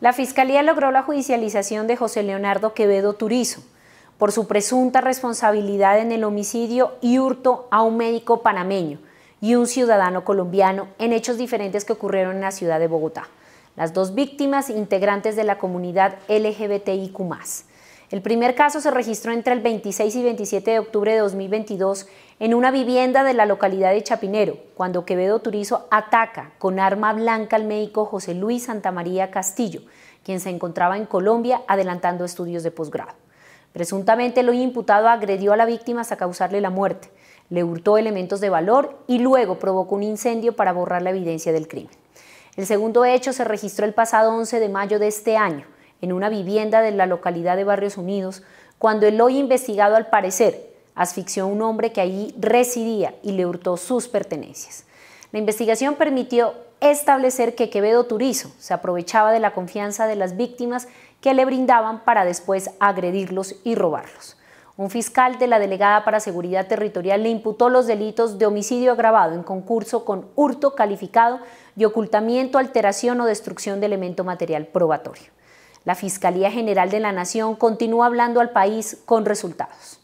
La Fiscalía logró la judicialización de José Leonardo Quevedo Turizo por su presunta responsabilidad en el homicidio y hurto a un médico panameño y un ciudadano colombiano en hechos diferentes que ocurrieron en la ciudad de Bogotá. Las dos víctimas, integrantes de la comunidad LGBTIQ el primer caso se registró entre el 26 y 27 de octubre de 2022 en una vivienda de la localidad de Chapinero, cuando Quevedo Turizo ataca con arma blanca al médico José Luis Santamaría Castillo, quien se encontraba en Colombia adelantando estudios de posgrado. Presuntamente el hoy imputado agredió a la víctima hasta causarle la muerte, le hurtó elementos de valor y luego provocó un incendio para borrar la evidencia del crimen. El segundo hecho se registró el pasado 11 de mayo de este año, en una vivienda de la localidad de Barrios Unidos, cuando el hoy investigado al parecer asfixió a un hombre que allí residía y le hurtó sus pertenencias. La investigación permitió establecer que Quevedo Turizo se aprovechaba de la confianza de las víctimas que le brindaban para después agredirlos y robarlos. Un fiscal de la Delegada para Seguridad Territorial le imputó los delitos de homicidio agravado en concurso con hurto calificado y ocultamiento, alteración o destrucción de elemento material probatorio. La Fiscalía General de la Nación continúa hablando al país con resultados.